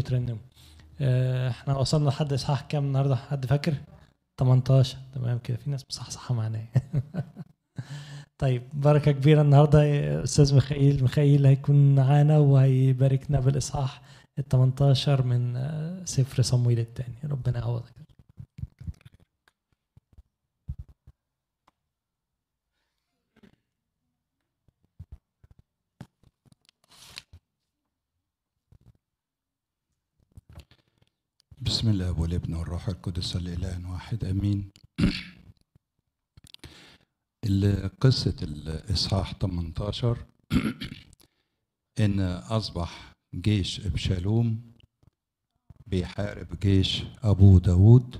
بروترينيوم آه، احنا وصلنا لحد اصحاح كام النهارده حد فاكر 18 تمام كده في ناس مصحصحه معانا طيب بركه كبيره النهارده استاذ ميخائيل ميخائيل هيكون معانا وهيباركنا بالاصحاح ال 18 من آه، سفر صمويل الثاني ربنا يعوضك بسم الله والابن والروح القدس الإله واحد أمين قصة الإصحاح 18 إن أصبح جيش أبشالوم بيحارب جيش أبو داود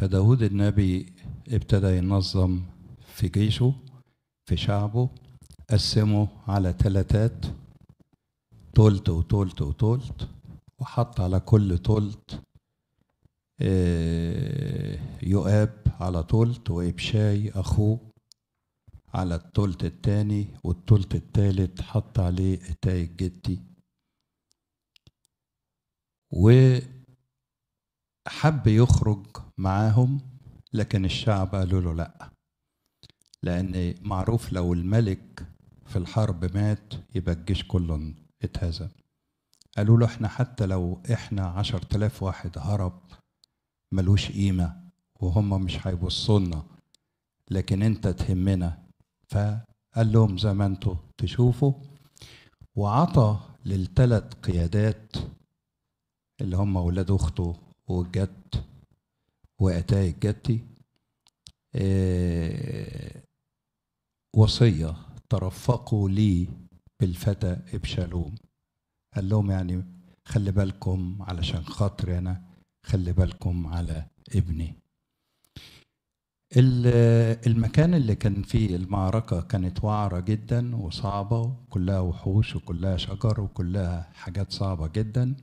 فداود النبي ابتدى ينظم في جيشه في شعبه قسمه على تلاتات تلت وتلت وتلت وحط على كل طلت آه، يؤاب على طلت وإبشاي أخوه على الطلت التاني والطلت التالت حط عليه إتاي جدي وحب يخرج معاهم لكن الشعب قالوا له لأ لأن معروف لو الملك في الحرب مات يبقى الجيش كله اتهزم قالوا له احنا حتى لو احنا عشر تلاف واحد هرب ملوش قيمة وهم مش هيبصوا لنا لكن انت تهمنا فقال لهم زي ما انتوا تشوفوا وعطى للثلاث قيادات اللي هم ولاد اخته وجد واتاي جدتي آه، وصيه ترفقوا لي بالفتى ابشالوم قال لهم يعني خلي بالكم علشان خاطري انا خلي بالكم على ابني المكان اللي كان فيه المعركة كانت وعرة جدا وصعبة وكلها وحوش وكلها شجر وكلها حاجات صعبة جدا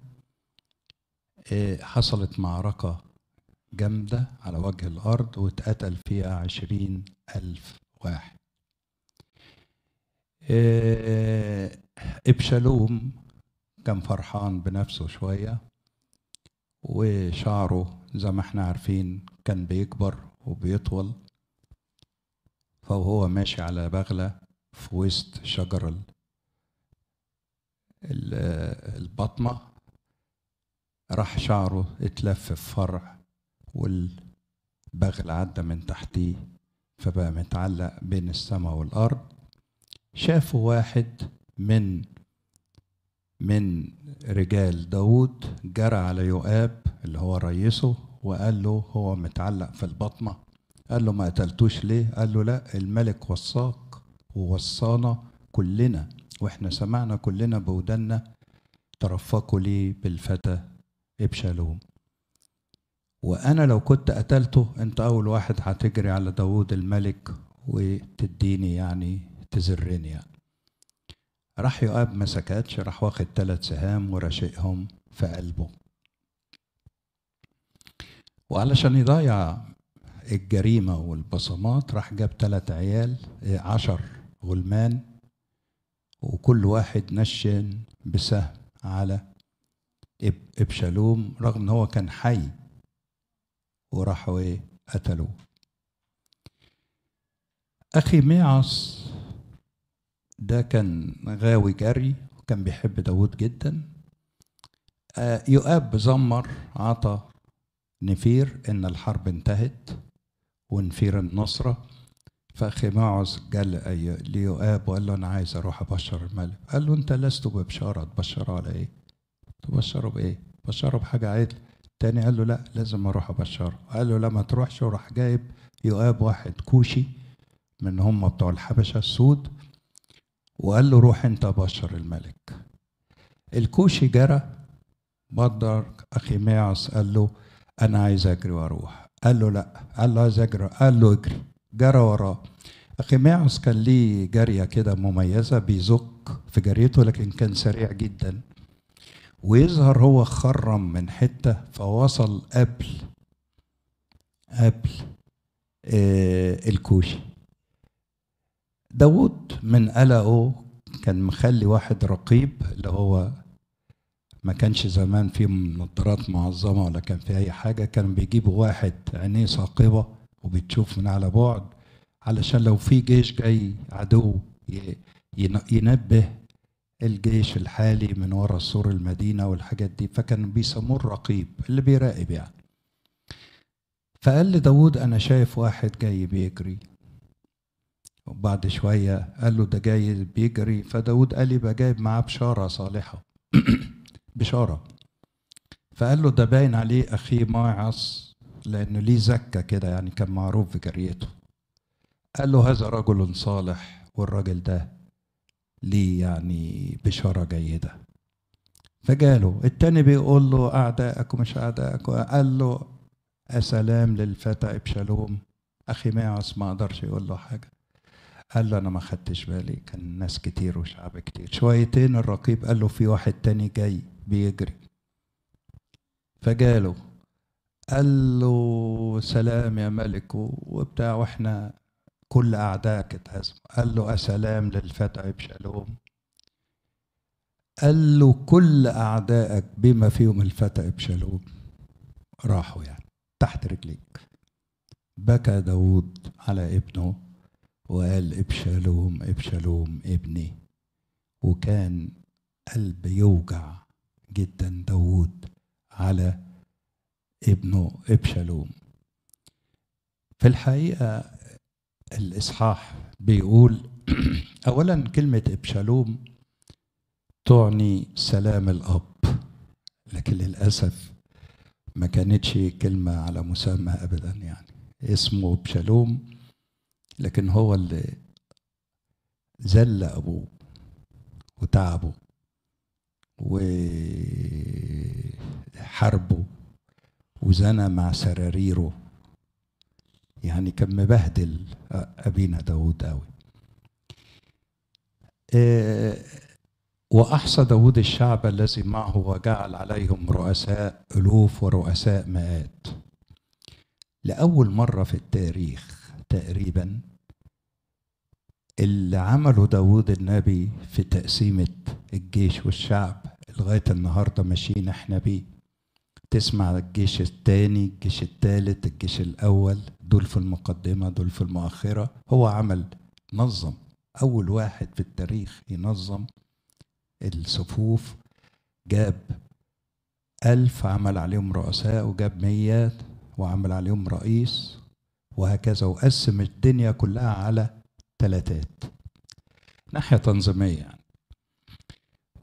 إيه، حصلت معركة جامدة على وجه الأرض واتقتل فيها عشرين ألف واحد إيه، إبشالوم كان فرحان بنفسه شوية وشعره زي ما احنا عارفين كان بيكبر وبيطول فهو ماشي على بغلة في وسط شجر البطمة راح شعره اتلف في فرع والبغل عدى من تحتيه فبقى متعلق بين السماء والأرض شافه واحد من من رجال داود جرى على يؤاب اللي هو رئيسه وقال له هو متعلق في البطنة قال له ما قتلتوش ليه قال له لا الملك وصاك ووصانا كلنا واحنا سمعنا كلنا بودنا ترفقوا لي بالفتى ابشالوم وانا لو كنت قتلته انت اول واحد هتجري على داود الملك وتديني يعني تزرني يعني راح يؤاب ما سكتش راح واخد ثلاث سهام ورشقهم في قلبه وعلشان يضيع الجريمة والبصمات راح جاب ثلاث عيال عشر غلمان وكل واحد نشن بسهم على ابشالوم رغم ان هو كان حي وراحوا ايه قتلوه اخي ميعص ده كان غاوي جري وكان بيحب داود جدا آه، يؤاب زمر عطى نفير إن الحرب انتهت ونفير النصرة فأخي معز جل ليؤاب وقال له أنا عايز أروح أبشر الملك قال له أنت لست ببشارة تبشره على إيه؟ تبشره بإيه؟ بشره بحاجة عدل تاني قال له لا لازم أروح أبشره قال له لا ما تروحش وراح جايب يؤاب واحد كوشي من هم بتوع الحبشة السود وقال له روح انت بشر الملك الكوشي جرى بدر اخي ماعص قال له انا عايز اجري واروح قال له لا قال له عايز اجري قال له اجري جرى وراه اخي ماعص كان ليه جاريه كده مميزه بيزك في جريته لكن كان سريع جدا ويظهر هو خرم من حته فوصل قبل قبل آه الكوشي داود من قلقه كان مخلي واحد رقيب اللي هو ما كانش زمان في نظارات معظمة ولا كان في أي حاجة كان بيجيبوا واحد عينيه ثاقبة وبتشوف من على بعد علشان لو في جيش جاي عدو ينبه الجيش الحالي من ورا سور المدينة والحاجات دي فكان بيسموه الرقيب اللي بيراقب يعني فقال لداود أنا شايف واحد جاي بيجري وبعد شوية قال له ده جاي بيجري فداود قال يبقى جايب معاه بشارة صالحة بشارة فقال له ده باين عليه أخيه ماعص لأنه ليه زكة كده يعني كان معروف في جريته قال له هذا رجل صالح والراجل ده ليه يعني بشارة جيدة فجاله التاني بيقول له أعدائك ومش أعدائك قال له أسلام للفتى إبشالوم أخي ماعص ما أقدرش يقول له حاجة قال له انا ما خدتش بالي كان ناس كتير وشعب كتير شويتين الرقيب قال له في واحد تاني جاي بيجري فجاله قال له سلام يا ملك وبتاع واحنا كل اعدائك اتهزموا قال له اسلام للفتى بشالوم قال له كل اعدائك بما فيهم الفتى ابشالوم راحوا يعني تحت رجليك بكى داود على ابنه وقال ابشالوم ابشالوم ابني وكان قلب يوجع جدا داوود على ابنه ابشالوم في الحقيقة الإصحاح بيقول أولا كلمة ابشالوم تعني سلام الأب لكن للأسف ما كانتش كلمة على مسمى أبدا يعني اسمه ابشالوم لكن هو اللي ذل أبوه وتعبه وحاربه وزنى مع سراريره يعني كان مبهدل أبينا داود قوي آه، وأحصى داود الشعب الذي معه وجعل عليهم رؤساء ألوف ورؤساء مئات لأول مرة في التاريخ تقريبا اللي عمله داوود النبي في تقسيمة الجيش والشعب لغاية النهاردة ماشيين احنا بيه تسمع الجيش الثاني الجيش الثالث الجيش الأول دول في المقدمة دول في المؤخرة هو عمل نظم أول واحد في التاريخ ينظم الصفوف جاب ألف عمل عليهم رؤساء وجاب ميات وعمل عليهم رئيس وهكذا وقسم الدنيا كلها على ثلاثات ناحية تنظيمية يعني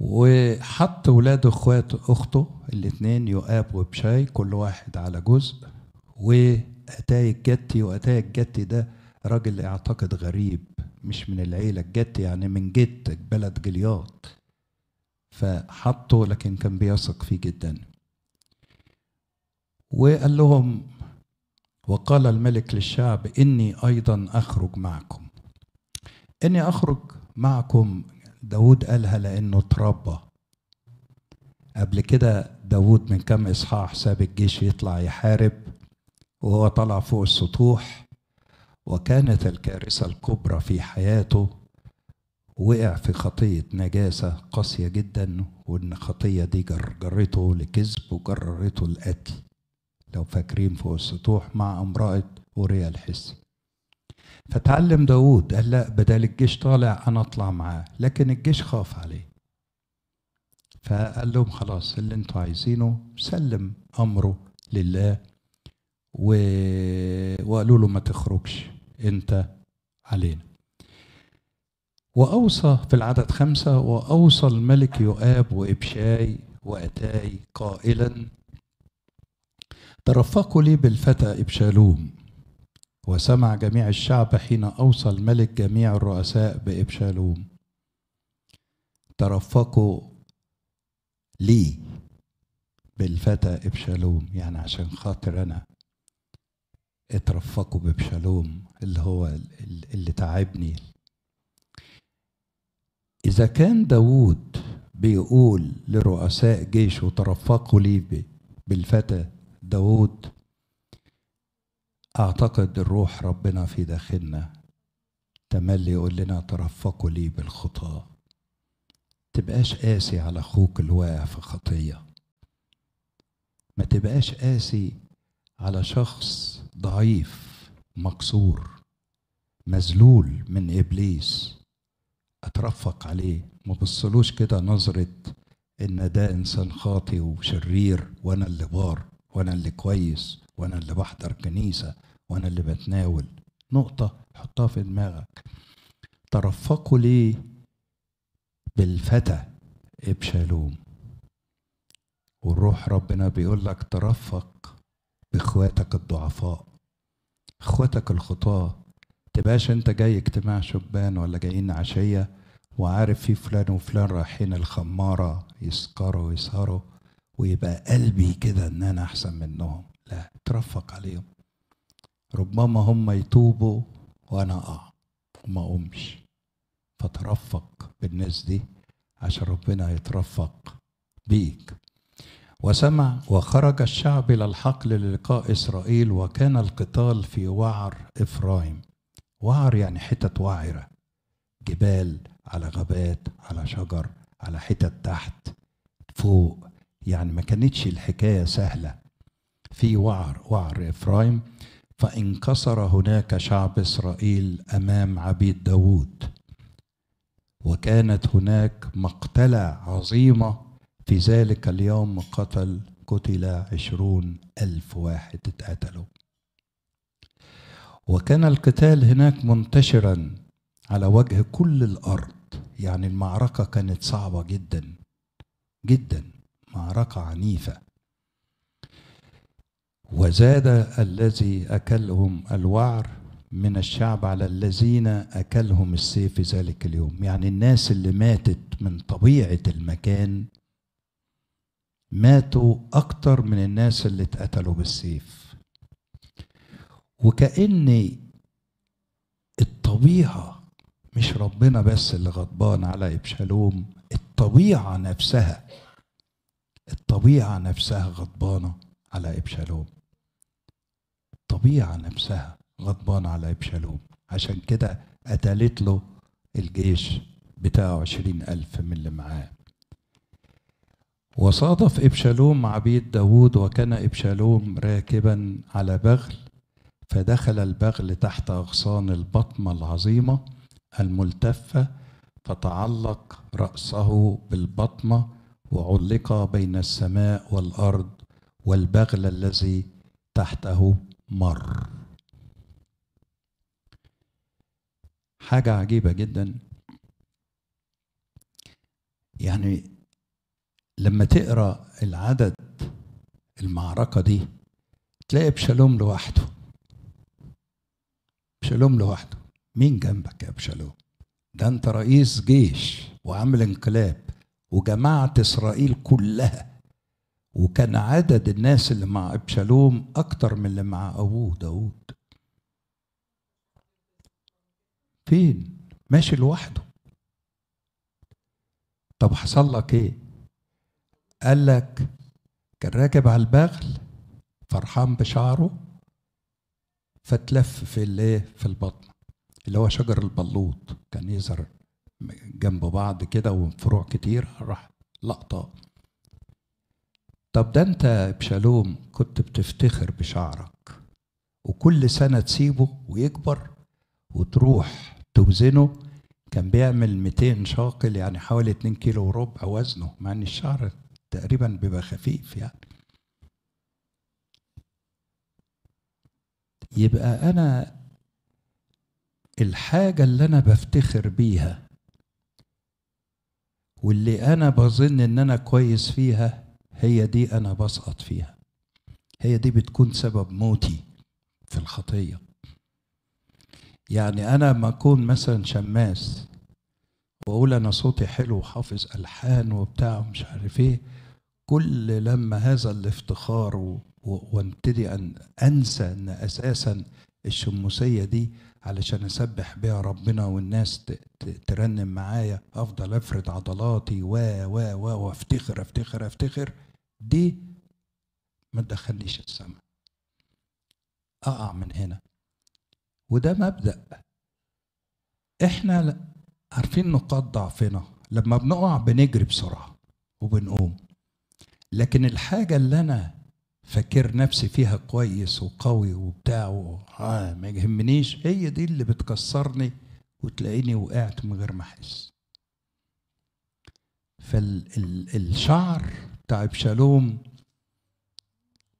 وحط ولاد اخوات اخته الاتنين يؤاب وبشاي كل واحد على جزء واتاي الجتي واتاي الجتي ده راجل اعتقد غريب مش من العيلة الجت يعني من جد بلد جلياط فحطه لكن كان بيثق فيه جدا وقال لهم وقال الملك للشعب إني أيضا أخرج معكم إني أخرج معكم داود قالها لأنه اتربى قبل كده داود من كم إصحاح ساب الجيش يطلع يحارب وهو طلع فوق السطوح وكانت الكارثة الكبرى في حياته وقع في خطية نجاسة قاسية جدا وإن الخطية دي جرته لكذب وجرته لقتل لو فاكرين فوق السطوح مع امرأة أوريا الحس فتعلم داوود قال لا بدل الجيش طالع أنا أطلع معاه لكن الجيش خاف عليه فقال لهم خلاص اللي انتوا عايزينه سلم أمره لله و... وقالوا له ما تخرجش انت علينا وأوصى في العدد خمسة وأوصى الملك يؤاب وإبشاي وأتاي قائلا ترفقوا لي بالفتى إبشالوم وسمع جميع الشعب حين أوصى الملك جميع الرؤساء بإبشالوم ترفقوا لي بالفتى إبشالوم يعني عشان خاطر أنا اترفقوا بإبشالوم اللي هو اللي تعبني إذا كان داوود بيقول لرؤساء جيشه ترفقوا لي بالفتى داود أعتقد الروح ربنا في داخلنا تملي يقول لنا ترفقوا لي بالخطاة تبقاش قاسي على أخوك الواقع في خطية ما تبقاش قاسي على شخص ضعيف مكسور مذلول من إبليس أترفق عليه ما بصلوش كده نظرة إن ده إنسان خاطي وشرير وأنا اللي بار وانا اللي كويس وانا اللي بحضر كنيسه وانا اللي بتناول نقطه حطها في دماغك ترفقوا ليه بالفتى ابشالوم والروح ربنا بيقول لك ترفق باخواتك الضعفاء اخواتك الخطاه تبقاش انت جاي اجتماع شبان ولا جايين عشيه وعارف في فلان وفلان رايحين الخماره يسكروا ويسهروا ويبقى قلبي كده ان انا احسن منهم لا اترفق عليهم ربما هم يتوبوا وانا اقع وما اقومش فترفق بالناس دي عشان ربنا يترفق بيك وسمع وخرج الشعب الى الحقل للقاء اسرائيل وكان القتال في وعر افرايم وعر يعني حتت وعره جبال على غابات على شجر على حتت تحت فوق يعني ما كانتش الحكاية سهلة في وعر وعر إفرايم فانكسر هناك شعب إسرائيل أمام عبيد داوود وكانت هناك مقتلة عظيمة في ذلك اليوم قتل قتل عشرون ألف واحد اتقتلوا وكان القتال هناك منتشرا على وجه كل الأرض يعني المعركة كانت صعبة جدا جدا معركة عنيفة وزاد الذي أكلهم الوعر من الشعب على الذين أكلهم السيف في ذلك اليوم يعني الناس اللي ماتت من طبيعة المكان ماتوا أكتر من الناس اللي اتقتلوا بالسيف وكأن الطبيعة مش ربنا بس اللي غضبان على إبشالوم الطبيعة نفسها الطبيعة نفسها غضبانة على إبشالوم الطبيعة نفسها غضبانة على إبشالوم عشان كده قتلت له الجيش بتاعه عشرين ألف من اللي معاه وصادف إبشالوم عبيد داوود وكان إبشالوم راكبا على بغل فدخل البغل تحت أغصان البطمة العظيمة الملتفة فتعلق رأسه بالبطمة وعلق بين السماء والأرض والبغل الذي تحته مر حاجة عجيبة جدا يعني لما تقرا العدد المعركة دي تلاقي بشالوم لوحده بشالوم لوحده مين جنبك يا بشالوم ده انت رئيس جيش وعامل انقلاب وجماعة إسرائيل كلها وكان عدد الناس اللي مع أبشالوم أكتر من اللي مع أبوه داود فين ماشي لوحده طب حصل لك ايه قال لك كان راكب على البغل فرحان بشعره فتلف في الايه في البطن اللي هو شجر البلوط كان يظهر جنب بعض كده وفروع كتير راح لقطة طب ده انت بشالوم كنت بتفتخر بشعرك وكل سنة تسيبه ويكبر وتروح توزنه كان بيعمل 200 شاقل يعني حوالي 2 كيلو وربع وزنه مع ان الشعر تقريبا بيبقى خفيف يعني يبقى انا الحاجه اللي انا بفتخر بيها واللي انا بظن ان انا كويس فيها هي دي انا بسقط فيها هي دي بتكون سبب موتي في الخطيه يعني انا ما اكون مثلا شماس واقول انا صوتي حلو وحافظ الحان وبتاع ومش عارف ايه كل لما هذا الافتخار وابتدي ان انسى ان اساسا الشموسيه دي علشان اسبح بيها ربنا والناس ترنم معايا افضل افرد عضلاتي و و و وافتخر افتخر افتخر دي ما تدخلنيش السماء اقع من هنا وده مبدا احنا عارفين نقاط ضعفنا لما بنقع بنجري بسرعه وبنقوم لكن الحاجه اللي انا فاكر نفسي فيها كويس وقوي وبتاع آه ما يهمنيش هي دي اللي بتكسرني وتلاقيني وقعت من غير ما احس فالشعر بتاع ابشالوم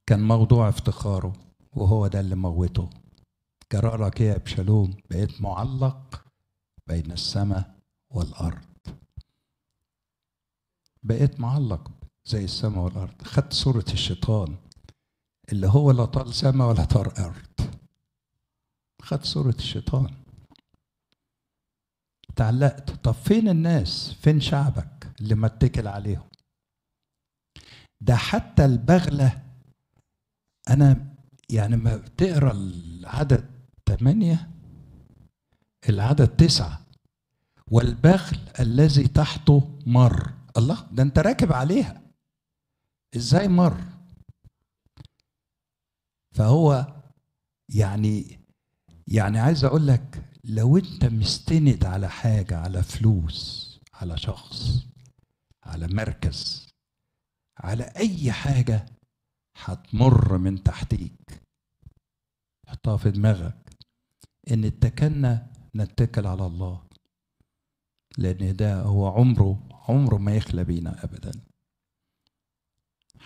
كان موضوع افتخاره وهو ده اللي موته جرى لك يا ابشالوم بقيت معلق بين السماء والارض بقيت معلق زي السماء والارض خدت صوره الشيطان اللي هو لا طال سما ولا طار أرض خد صورة الشيطان تعلقت طب فين الناس فين شعبك اللي متكل عليهم ده حتى البغلة أنا يعني ما بتقرا العدد ثمانية العدد تسعة والبغل الذي تحته مر الله ده أنت راكب عليها إزاي مر فهو يعني يعني عايز اقول لك لو انت مستند على حاجه على فلوس على شخص على مركز على اي حاجه هتمر من تحتيك حطها في دماغك ان اتكلنا نتكل على الله لان ده هو عمره عمره ما يخلى بينا ابدا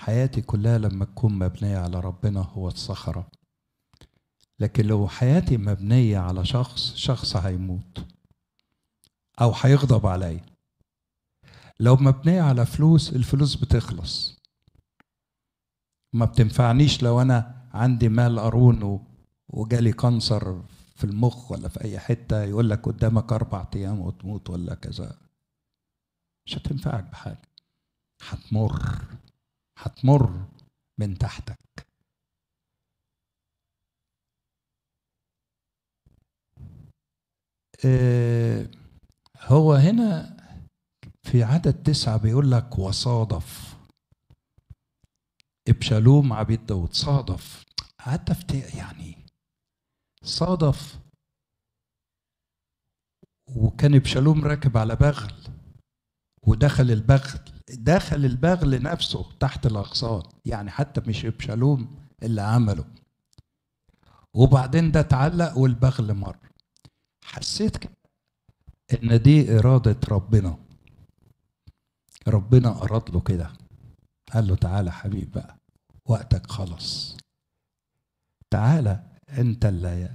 حياتي كلها لما تكون مبنية على ربنا هو الصخرة لكن لو حياتي مبنية على شخص شخص هيموت أو هيغضب عليا لو مبنية على فلوس الفلوس بتخلص ما بتنفعنيش لو أنا عندي مال قارون وجالي كانسر في المخ ولا في أي حتة يقول لك قدامك أربع أيام وتموت ولا كذا مش هتنفعك بحاجة هتمر هتمر من تحتك آه، هو هنا في عدد تسعة بيقول لك وصادف ابشالوم عبيد داود صادف قعدت افتكر يعني صادف وكان ابشالوم راكب على بغل ودخل البغل دخل البغل نفسه تحت الاغصان يعني حتى مش ابشالوم اللي عمله وبعدين ده اتعلق والبغل مر حسيت ان دي اراده ربنا ربنا اراد له كده قال له تعالى حبيب بقى وقتك خلص تعالى انت اللي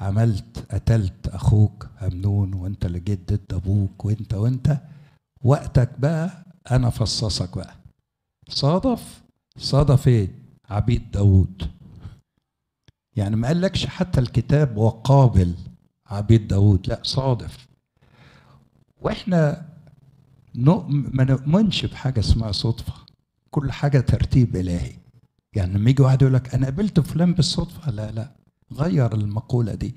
عملت قتلت اخوك امنون وانت اللي ضد ابوك وانت وانت وقتك بقى انا فصصك بقى صادف صادف ايه عبيد داوود يعني ما قالكش حتى الكتاب وقابل عبيد داوود لا صادف واحنا ما نؤمنش بحاجه اسمها صدفه كل حاجه ترتيب الهي يعني لما يجي واحد يقول لك انا قابلت فلان بالصدفه لا لا غير المقوله دي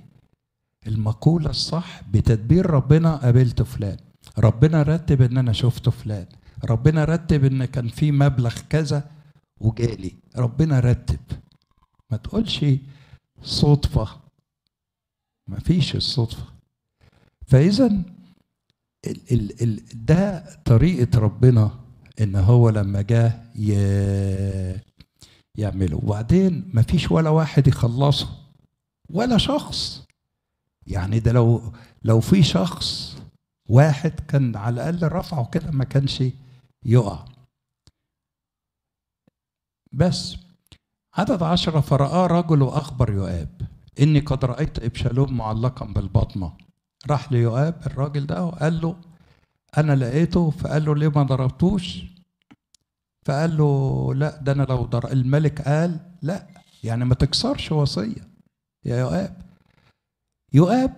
المقوله الصح بتدبير ربنا قابلت فلان ربنا رتب ان انا شفت فلان ربنا رتب ان كان في مبلغ كذا وجالي ربنا رتب ما تقولش صدفة ما فيش الصدفة فإذا ده طريقة ربنا إن هو لما جه يعمله وبعدين ما فيش ولا واحد يخلصه ولا شخص يعني ده لو لو في شخص واحد كان على الاقل رفعه كده ما كانش يقع بس عدد عشرة فرآه رجل وأخبر يؤاب إني قد رأيت إبشالوم معلقا بالبطنة راح ليؤاب الراجل ده وقال له أنا لقيته فقال له ليه ما ضربتوش فقال له لا ده أنا لو ضرب الملك قال لا يعني ما تكسرش وصية يا يؤاب يؤاب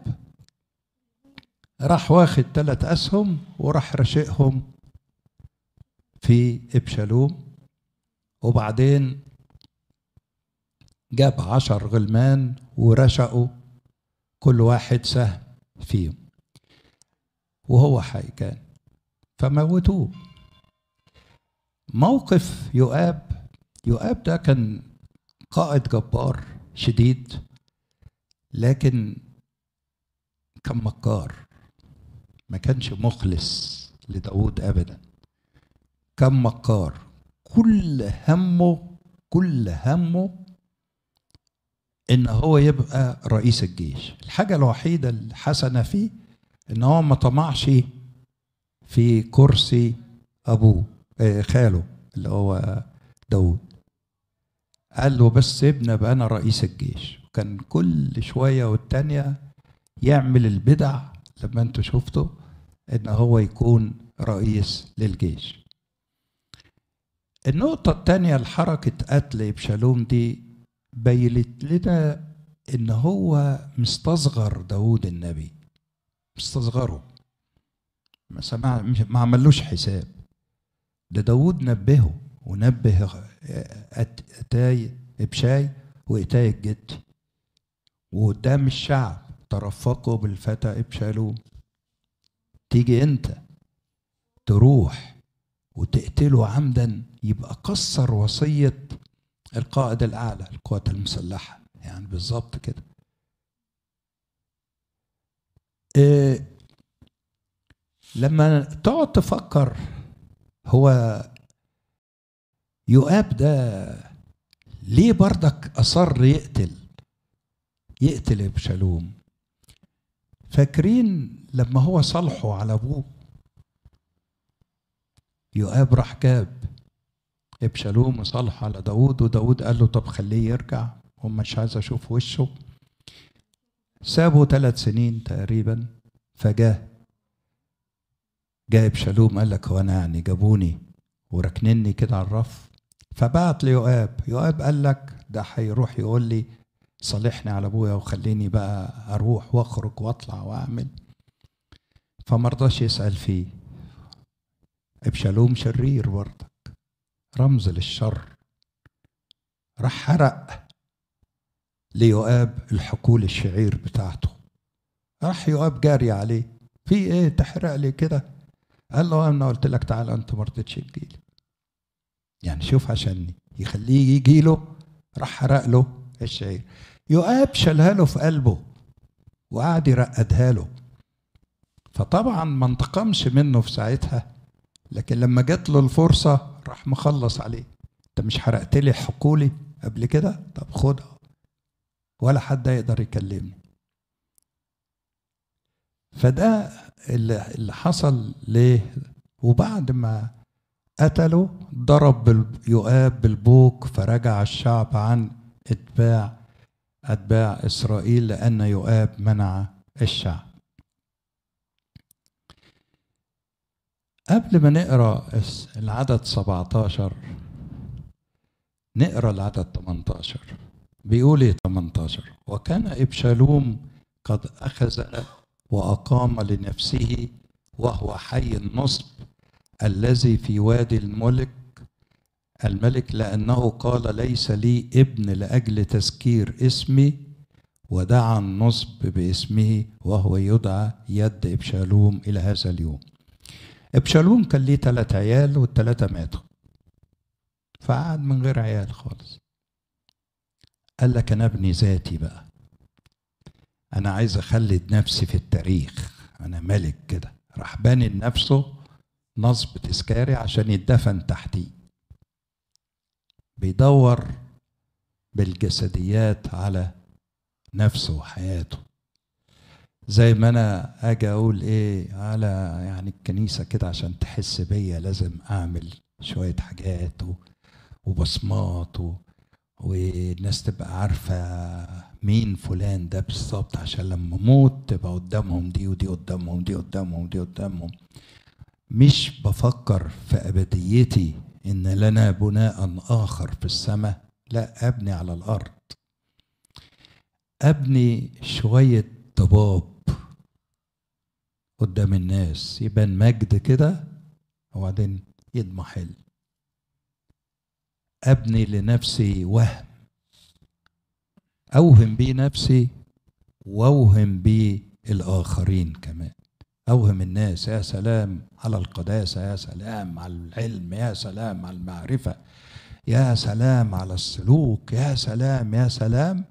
راح واخد ثلاث أسهم وراح رشقهم في إبشالوم وبعدين جاب عشر غلمان ورشقوا كل واحد سهم فيهم وهو حي كان فموتوه موقف يؤاب يؤاب ده كان قائد جبار شديد لكن كان مكار ما كانش مخلص لداود أبدا كان مكار كل همه كل همه ان هو يبقى رئيس الجيش الحاجه الوحيده الحسنه فيه ان هو ما طمعش في كرسي ابوه آه، خاله اللي هو داود قال له بس سيبنا بقى انا رئيس الجيش وكان كل شويه والتانيه يعمل البدع لما انتوا شفتوا ان هو يكون رئيس للجيش النقطة التانية لحركة قتل إبشالوم دي بينت لنا إن هو مستصغر داود النبي مستصغره ما سمع ما عملوش حساب ده داود نبهه ونبه أتاي إبشاي وإتاي الجد وقدام الشعب ترفقوا بالفتى ابشالوم تيجي انت تروح وتقتله عمدا يبقى كسر وصية القائد الأعلى القوات المسلحة يعني بالظبط كده إيه لما تقعد تفكر هو يؤاب ده ليه بردك أصر يقتل يقتل ابشالوم فاكرين لما هو صالحه على ابوه يؤاب راح جاب ابشالوم صالح على داود وداود قال له طب خليه يرجع هم مش عايز اشوف وشه سابه ثلاث سنين تقريبا فجاه جايب شالوم قال لك هو انا يعني جابوني وركنني كده على الرف فبعت ليؤاب يؤاب قال لك ده هيروح يقول لي صالحني على ابويا وخليني بقى اروح واخرج واطلع واعمل فما رضاش يسال فيه ابشالوم شرير برضك رمز للشر راح حرق ليؤاب الحقول الشعير بتاعته راح يؤاب جاري عليه في ايه تحرق لي كده قال له انا قلت لك تعالى انت ما رضيتش تجيلي يعني شوف عشان يخليه يجي له راح حرق له الشعير يؤاب شالها له في قلبه وقعد يرقدها له فطبعا ما انتقمش منه في ساعتها لكن لما جات له الفرصة راح مخلص عليه انت مش حرقت لي حقولي قبل كده طب خدها ولا حد يقدر يكلمني فده اللي حصل ليه وبعد ما قتله ضرب يؤاب بالبوك فرجع الشعب عن اتباع أتباع إسرائيل لأن يؤاب منع الشعب قبل ما نقرا العدد 17 نقرا العدد 18 بيقول ايه 18 وكان ابشالوم قد اخذ واقام لنفسه وهو حي النصب الذي في وادي الملك الملك لأنه قال ليس لي ابن لأجل تذكير اسمي ودعا النصب باسمه وهو يدعى يد إبشالوم إلى هذا اليوم إبشالوم كان ليه تلات عيال والتلاتة ماتوا فقعد من غير عيال خالص قال لك أنا ابني ذاتي بقى أنا عايز أخلد نفسي في التاريخ أنا ملك كده راح باني لنفسه نصب تذكاري عشان يدفن تحتيه بيدور بالجسديات على نفسه وحياته زي ما انا اجي اقول ايه على يعني الكنيسه كده عشان تحس بيا لازم اعمل شويه حاجات وبصمات والناس تبقى عارفة مين فلان ده بالظبط عشان لما اموت تبقى قدامهم دي ودي قدامهم دي قدامهم دي قدامهم مش بفكر في أبديتي إن لنا بناء آخر في السماء لا أبني على الأرض أبني شوية ضباب قدام الناس يبان مجد كده وبعدين يضمحل أبني لنفسي وهم أوهم بيه نفسي وأوهم بيه الآخرين كمان أوهم الناس يا سلام على القداسة يا سلام على العلم يا سلام على المعرفة يا سلام على السلوك يا سلام يا سلام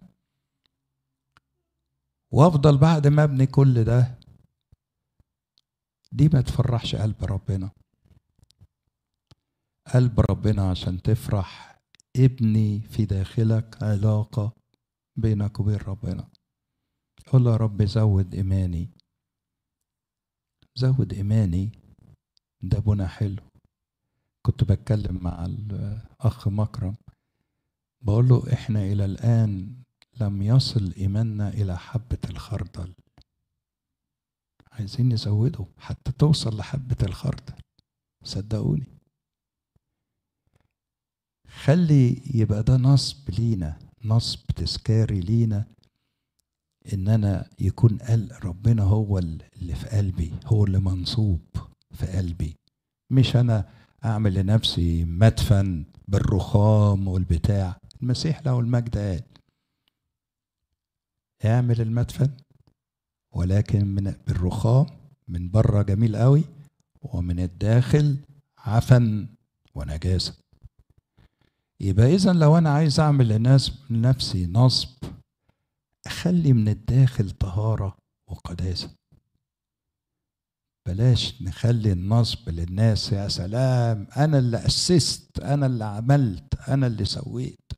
وافضل بعد ما ابني كل ده دي ما تفرحش قلب ربنا قلب ربنا عشان تفرح ابني في داخلك علاقة بينك وبين ربنا قول يا رب زود إيماني زود إيماني ده بنا حلو كنت بتكلم مع الأخ مكرم بقول له إحنا إلى الآن لم يصل إيماننا إلى حبة الخردل عايزين نزوده حتى توصل لحبة الخردل صدقوني خلي يبقى ده نصب لينا نصب تذكاري لينا ان انا يكون قال ربنا هو اللي في قلبي هو اللي منصوب في قلبي مش انا اعمل لنفسي مدفن بالرخام والبتاع المسيح له المجد قال اعمل المدفن ولكن من بالرخام من بره جميل قوي ومن الداخل عفن ونجاسه يبقى اذا لو انا عايز اعمل لناس لنفسي نصب أخلي من الداخل طهارة وقداسة بلاش نخلي النصب للناس يا سلام أنا اللي أسست أنا اللي عملت أنا اللي سويت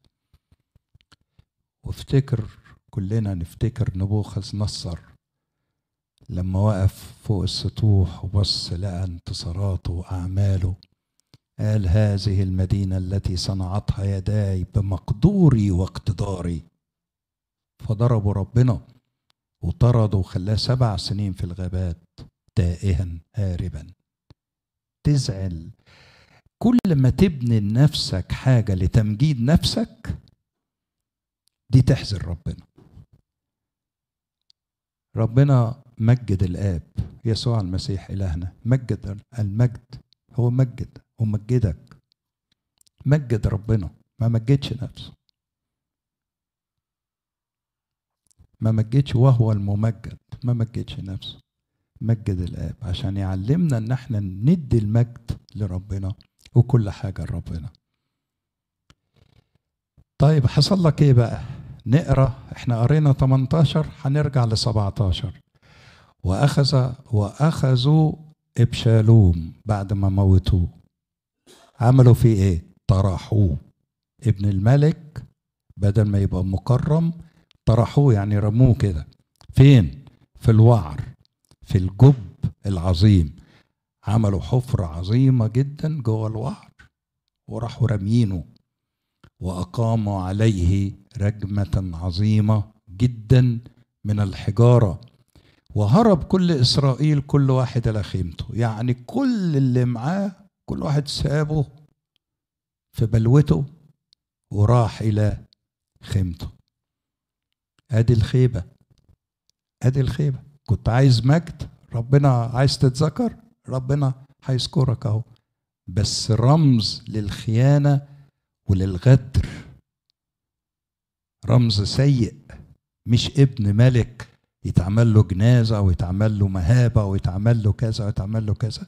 وافتكر كلنا نفتكر نبوخذ نصر لما وقف فوق السطوح وبص لقى انتصاراته وأعماله قال هذه المدينة التي صنعتها يداي بمقدوري واقتداري فضربوا ربنا وطردوا وخلاه سبع سنين في الغابات تائها هاربا تزعل كل ما تبني لنفسك حاجة لتمجيد نفسك دي تحزن ربنا ربنا مجد الآب يسوع المسيح إلهنا مجد المجد هو مجد ومجدك مجد ربنا ما مجدش نفسه ما مجدش وهو الممجد ما مجدش نفسه مجد الآب عشان يعلمنا إن احنا ندي المجد لربنا وكل حاجة لربنا طيب حصل لك إيه بقى نقرا احنا قرينا 18 هنرجع ل 17 واخذ واخذوا ابشالوم بعد ما موتوه عملوا فيه ايه طرحوه ابن الملك بدل ما يبقى مكرم طرحوه يعني رموه كده فين في الوعر في الجب العظيم عملوا حفرة عظيمة جدا جوه الوعر وراحوا راميينه وأقاموا عليه رجمة عظيمة جدا من الحجارة وهرب كل إسرائيل كل واحد إلى خيمته يعني كل اللي معاه كل واحد سابه في بلوته وراح إلى خيمته ادي الخيبه ادي الخيبه كنت عايز مجد ربنا عايز تتذكر ربنا هيذكرك اهو بس رمز للخيانه وللغدر رمز سيء مش ابن ملك يتعمل له جنازه ويتعمل له مهابه ويتعمل له كذا ويتعمل له كذا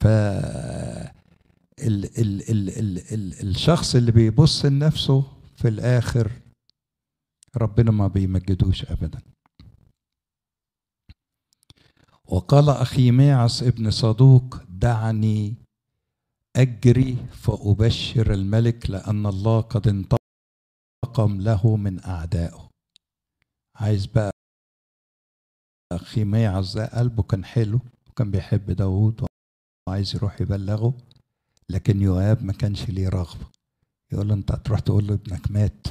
ف ال ال ال ال ال الشخص اللي بيبص لنفسه في الآخر ربنا ما بيمجدوش أبدا وقال أخيماعس ابن صدوق دعني أجري فأبشر الملك لأن الله قد انتقم له من أعدائه عايز بقى خيماعس ده قلبه كان حلو وكان بيحب داوود وعايز يروح يبلغه لكن يواب ما كانش ليه رغبه يقول له انت هتروح تقول له ابنك مات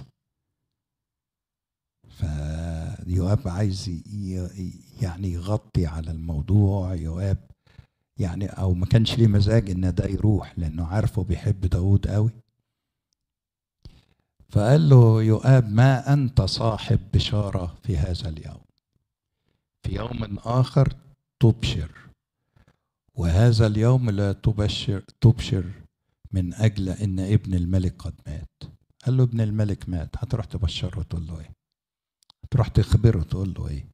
فيواب عايز يعني يغطي على الموضوع يواب يعني او ما كانش ليه مزاج ان ده يروح لانه عارفه بيحب داود قوي فقال له يؤاب ما انت صاحب بشاره في هذا اليوم في يوم اخر تبشر وهذا اليوم لا تبشر تبشر من أجل إن ابن الملك قد مات قال له ابن الملك مات هتروح تبشره تقول له إيه هتروح تخبره تقول له إيه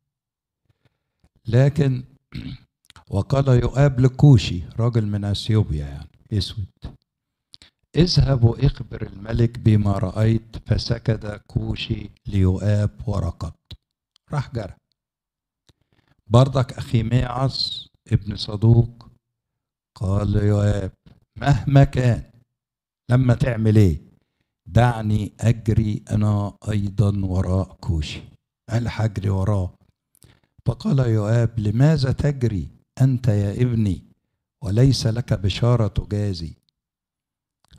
لكن وقال يؤاب لكوشي راجل من اثيوبيا يعني اسود اذهب واخبر الملك بما رايت فسكت كوشي ليؤاب ورقد راح جرى برضك ميعص ابن صدوق قال ليؤاب مهما كان لما تعمل ايه دعني اجري انا ايضا وراء كوشي قال حجري وراه فقال يؤاب لماذا تجري انت يا ابني وليس لك بشاره تجازي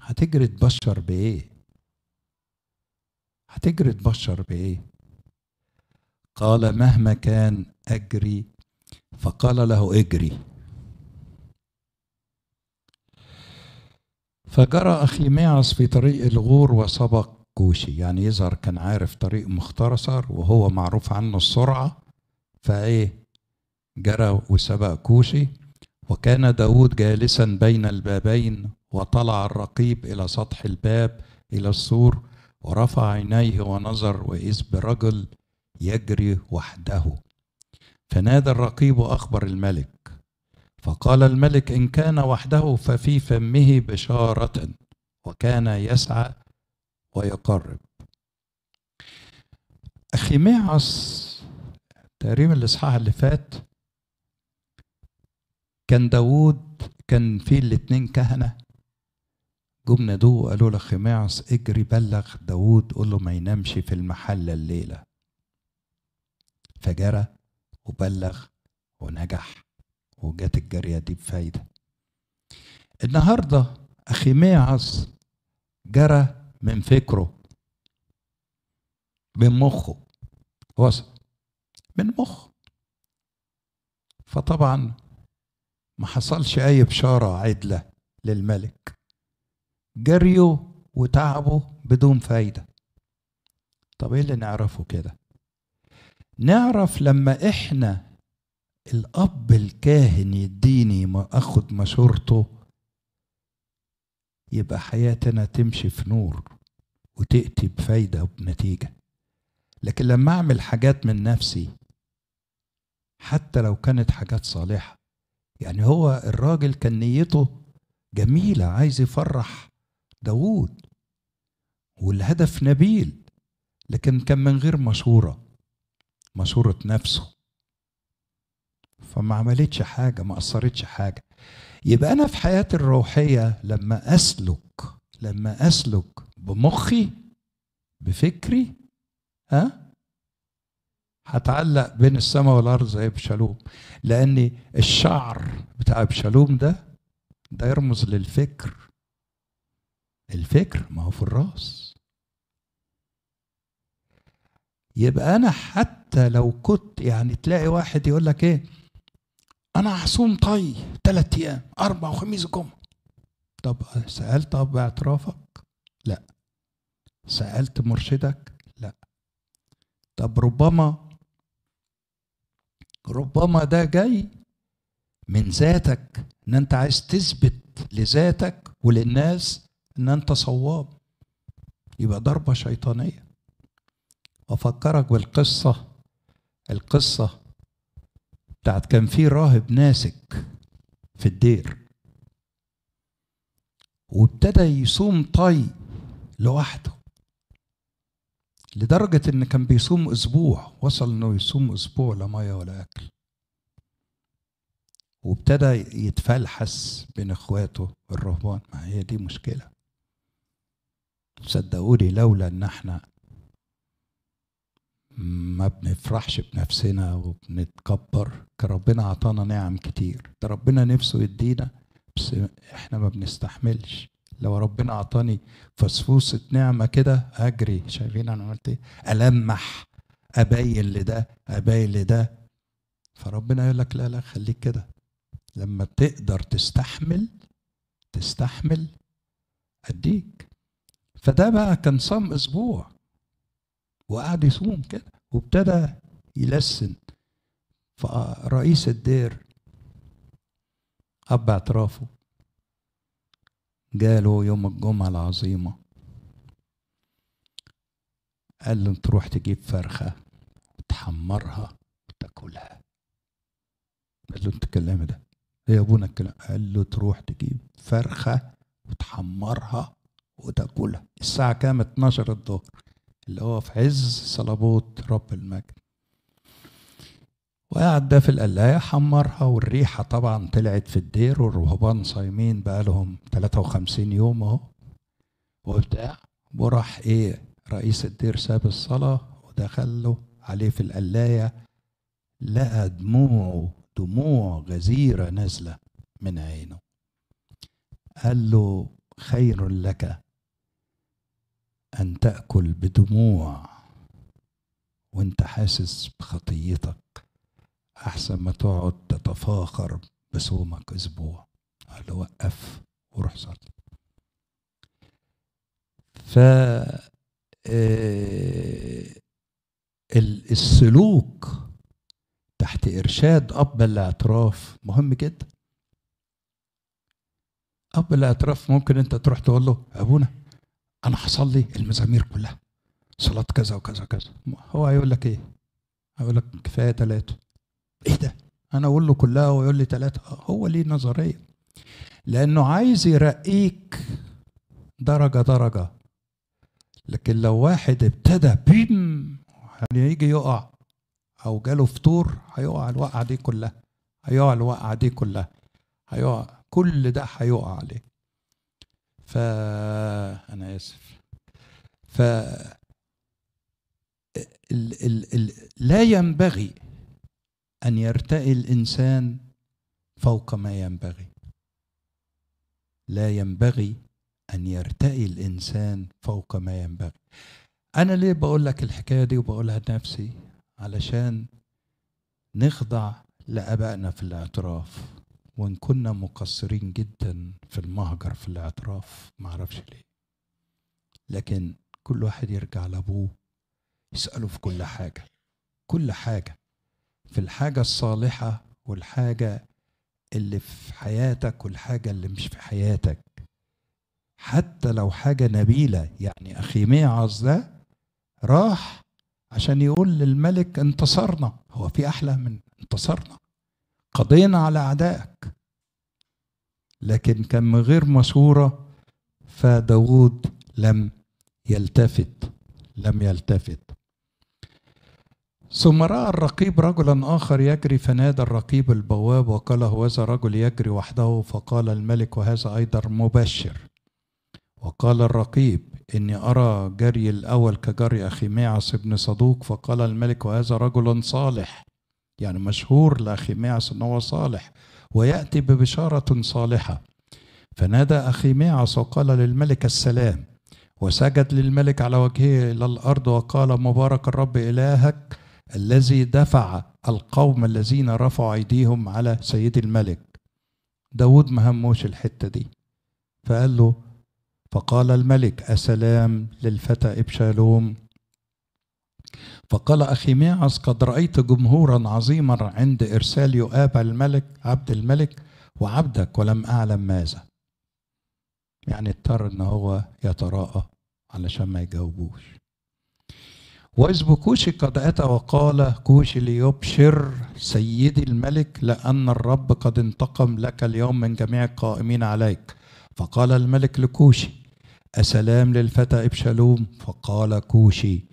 هتجري تبشر بايه هتجري تبشر بايه قال مهما كان اجري فقال له اجري فجرى معص في طريق الغور وسبق كوشي يعني يظهر كان عارف طريق مختصر وهو معروف عنه السرعة فإيه جرى وسبق كوشي وكان داود جالسا بين البابين وطلع الرقيب إلى سطح الباب إلى السور ورفع عينيه ونظر وإذ برجل يجري وحده فنادى الرقيب وأخبر الملك فقال الملك إن كان وحده ففي فمه بشارة وكان يسعى ويقرب معص تقريبا الإصحاح اللي فات كان داوود كان في الاتنين كهنة جم نادوه وقالوا له معص اجري بلغ داوود قول له ما ينامش في المحلة الليلة فجرى وبلغ ونجح وجات الجارية دي بفايدة النهاردة ميعص جرى من فكره من مخه وصل من مخه فطبعا ما حصلش أي بشارة عدلة للملك جريه وتعبه بدون فايدة طب إيه اللي نعرفه كده نعرف لما إحنا الاب الكاهن يديني ما اخد مشورته يبقى حياتي انا تمشي في نور وتاتي بفايده وبنتيجه لكن لما اعمل حاجات من نفسي حتى لو كانت حاجات صالحه يعني هو الراجل كان نيته جميله عايز يفرح داوود والهدف نبيل لكن كان من غير مشوره مشوره نفسه فما عملتش حاجه ما اثرتش حاجه يبقى انا في حياتي الروحيه لما اسلك لما اسلك بمخي بفكري ها هتعلق بين السماء والارض زي ابشالوم لان الشعر بتاع ابشالوم ده ده يرمز للفكر الفكر ما هو في الراس يبقى انا حتى لو كنت يعني تلاقي واحد يقول لك ايه انا هصوم طي ثلاث ايام اربع وخميس وجمعه طب سالت اب اعترافك لا سالت مرشدك لا طب ربما ربما ده جاي من ذاتك ان انت عايز تثبت لذاتك وللناس ان انت صواب يبقى ضربه شيطانيه افكرك بالقصه القصه بتاعت كان في راهب ناسك في الدير وابتدى يصوم طي لوحده لدرجة إن كان بيصوم أسبوع وصل إنه يصوم أسبوع لا مية ولا أكل وابتدى يتفلحس بين إخواته الرهبان ما هي دي مشكلة صدقوني لولا إن إحنا ما بنفرحش بنفسنا وبنتكبر ربنا عطانا نعم كتير ده ربنا نفسه يدينا بس احنا ما بنستحملش لو ربنا عطاني فسفوسة نعمة كده أجري شايفين أنا عملت إيه؟ ألمح أبين لده أبين لده فربنا يقول لك لا لا خليك كده لما بتقدر تستحمل تستحمل أديك فده بقى كان صام أسبوع وقعد يصوم كده وابتدى يلسن فرئيس الدير أب اعترافه جاله يوم الجمعة العظيمة قال له تروح تجيب فرخة تحمرها وتاكلها قال له انت الكلام ده ايه يا ابونا الكلام قال له تروح تجيب فرخة وتحمرها وتاكلها الساعة كام 12 الظهر اللي هو في عز صلبوت رب المجد وقعد ده في القلاية حمرها والريحة طبعا طلعت في الدير والرهبان صايمين بقالهم 53 يوم اهو وبتاع وراح ايه رئيس الدير ساب الصلاة ودخل له عليه في القلاية لقى دموعه دموع غزيرة نازلة من عينه قال له خير لك أن تأكل بدموع وأنت حاسس بخطيتك أحسن ما تقعد تتفاخر بصومك أسبوع قال وقف وروح صلي ف آه، السلوك تحت إرشاد أب الاعتراف مهم جدا أب الاعتراف ممكن أنت تروح تقول له أبونا انا حصل لي المزامير كلها صلاه كذا وكذا وكذا هو هيقول لك ايه هيقول لك كفايه ثلاثه ايه ده انا اقول له كلها ويقول لي ثلاثه آه، هو ليه نظريه لانه عايز يرقيك درجه درجه لكن لو واحد ابتدى بيم هيجي يعني يقع او جاله فطور هيقع الوقعه دي كلها هيقع الوقعه دي كلها هيقع كل ده هيقع عليه ف انا آسف ف ال ال ال لا ينبغي أن يرتقي الإنسان فوق ما ينبغي لا ينبغي أن يرتقي الإنسان فوق ما ينبغي أنا ليه بقول لك الحكاية دي وبقولها لنفسي علشان نخضع لأبائنا في الاعتراف وان كنا مقصرين جدا في المهجر في الاعتراف معرفش ليه لكن كل واحد يرجع لابوه يساله في كل حاجه كل حاجه في الحاجه الصالحه والحاجه اللي في حياتك والحاجه اللي مش في حياتك حتى لو حاجه نبيله يعني اخيميعظ ده راح عشان يقول للملك انتصرنا هو في احلى من انتصرنا قضينا على أعدائك لكن كان من غير مشورة فداود لم يلتفت لم يلتفت ثم رأى الرقيب رجلا آخر يجري فنادى الرقيب البواب وقال هو هذا رجل يجري وحده فقال الملك وهذا أيضا مبشر وقال الرقيب إني أرى جري الأول كجري أخي ماعس بن صدوق فقال الملك وهذا رجل صالح يعني مشهور لأخيماعس أنه هو صالح ويأتي ببشارة صالحة فنادى أخيماعس وقال للملك السلام وسجد للملك على وجهه إلى الأرض وقال مبارك الرب إلهك الذي دفع القوم الذين رفعوا أيديهم على سيد الملك داود ما هموش الحتة دي فقال له فقال الملك أسلام للفتى إبشالوم فقال أخيماعز قد رأيت جمهورا عظيما عند إرسال يؤاب الملك عبد الملك وعبدك ولم أعلم ماذا يعني اضطر ان هو يتراءى علشان ما يجاوبوش وإذ بكوشي قد أتى وقال كوشي ليبشر سيدي الملك لأن الرب قد انتقم لك اليوم من جميع القائمين عليك فقال الملك لكوشي أسلام للفتى إبشالوم فقال كوشي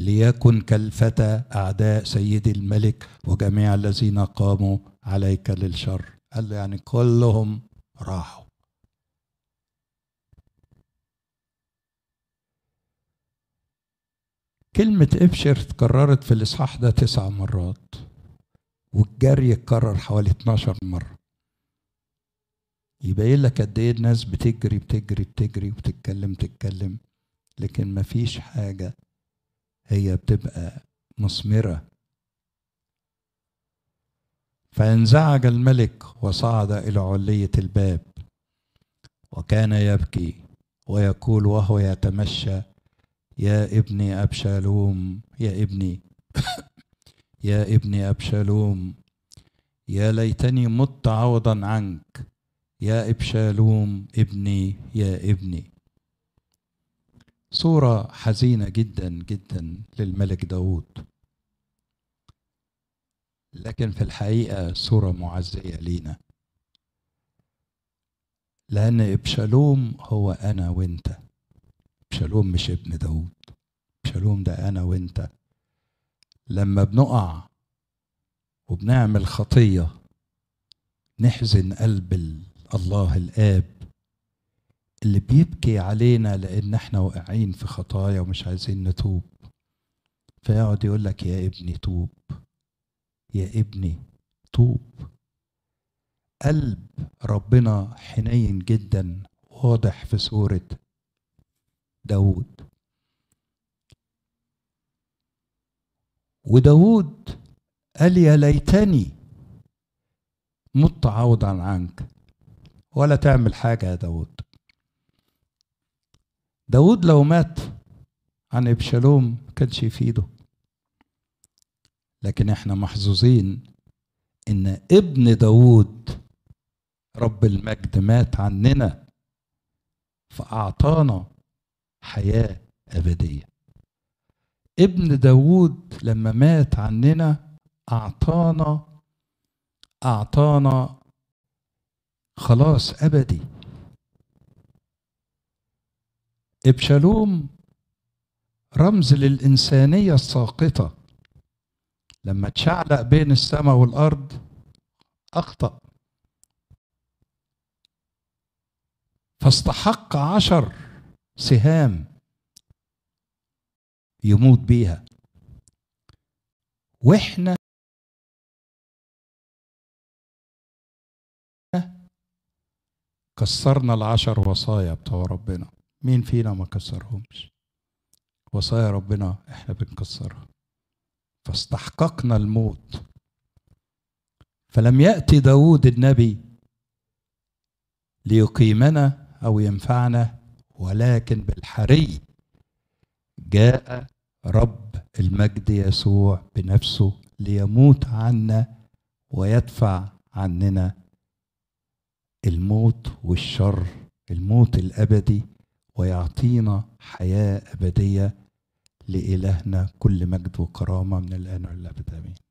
ليكن كالفتى أعداء سيد الملك وجميع الذين قاموا عليك للشر قال له يعني كلهم راحوا كلمة ابشر اتكررت في الإصحاح ده تسع مرات والجري اتكرر حوالي 12 مرة يبين لك قد ايه الناس بتجري بتجري بتجري وبتتكلم تتكلم لكن مفيش حاجة هي بتبقى مثمرة فانزعج الملك وصعد إلى علية الباب وكان يبكي ويقول وهو يتمشى يا ابني أبشالوم يا ابني يا ابني أبشالوم يا ليتني مت عوضا عنك يا أبشالوم ابني يا ابني صورة حزينة جدا جدا للملك داود لكن في الحقيقة صورة معزية لينا لأن إبشالوم هو أنا وأنت إبشالوم مش ابن داود إبشالوم ده أنا وأنت لما بنقع وبنعمل خطية نحزن قلب الله الآب اللي بيبكي علينا لان احنا واقعين في خطايا ومش عايزين نتوب فيقعد يقول لك يا ابني توب يا ابني توب قلب ربنا حنين جدا واضح في سورة داود وداود قال يا ليتني مت عوضا عنك ولا تعمل حاجة يا داود داود لو مات عن ابشالوم كانش يفيده لكن احنا محظوظين ان ابن داود رب المجد مات عننا فاعطانا حياه ابديه ابن داود لما مات عننا اعطانا اعطانا خلاص ابدي ابشالوم رمز للإنسانية الساقطة لما تشعلق بين السماء والأرض أخطأ فاستحق عشر سهام يموت بيها واحنا كسرنا العشر وصايا بتوع ربنا مين فينا ما كسرهمش وصايا ربنا احنا بنكسرها فاستحققنا الموت فلم يأتي داود النبي ليقيمنا أو ينفعنا ولكن بالحري جاء رب المجد يسوع بنفسه ليموت عنا ويدفع عننا الموت والشر الموت الابدي ويعطينا حياة أبدية لإلهنا كل مجد وكرامة من الآن والأبد آمين